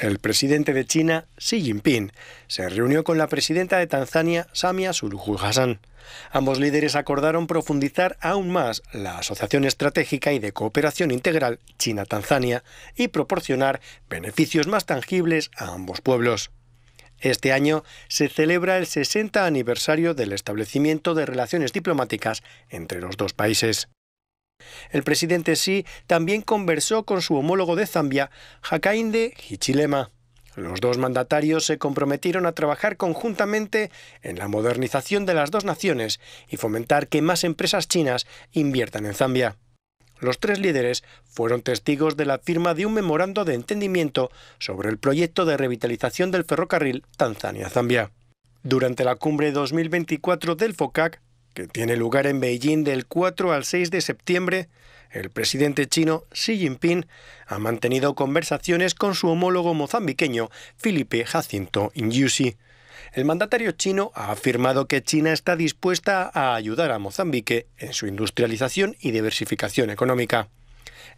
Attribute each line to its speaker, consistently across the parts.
Speaker 1: El presidente de China, Xi Jinping, se reunió con la presidenta de Tanzania, Samia Suluhu Hassan. Ambos líderes acordaron profundizar aún más la asociación estratégica y de cooperación integral China-Tanzania y proporcionar beneficios más tangibles a ambos pueblos. Este año se celebra el 60 aniversario del establecimiento de relaciones diplomáticas entre los dos países. El presidente Xi también conversó con su homólogo de Zambia, Hakainde Hichilema. Los dos mandatarios se comprometieron a trabajar conjuntamente en la modernización de las dos naciones y fomentar que más empresas chinas inviertan en Zambia. Los tres líderes fueron testigos de la firma de un memorando de entendimiento sobre el proyecto de revitalización del ferrocarril Tanzania-Zambia. Durante la cumbre 2024 del FOCAC, que tiene lugar en Beijing del 4 al 6 de septiembre, el presidente chino Xi Jinping ha mantenido conversaciones con su homólogo mozambiqueño Felipe Jacinto Nyusi. El mandatario chino ha afirmado que China está dispuesta a ayudar a Mozambique en su industrialización y diversificación económica.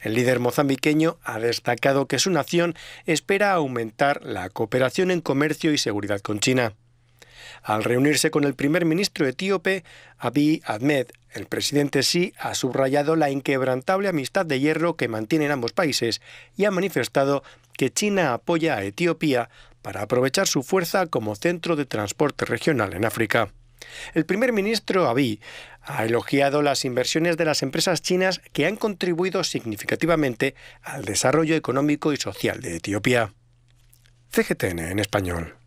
Speaker 1: El líder mozambiqueño ha destacado que su nación espera aumentar la cooperación en comercio y seguridad con China al reunirse con el primer ministro etíope Abiy Ahmed. El presidente sí ha subrayado la inquebrantable amistad de hierro que mantienen ambos países y ha manifestado que China apoya a Etiopía para aprovechar su fuerza como centro de transporte regional en África. El primer ministro Abiy ha elogiado las inversiones de las empresas chinas que han contribuido significativamente al desarrollo económico y social de Etiopía. CGTN en español.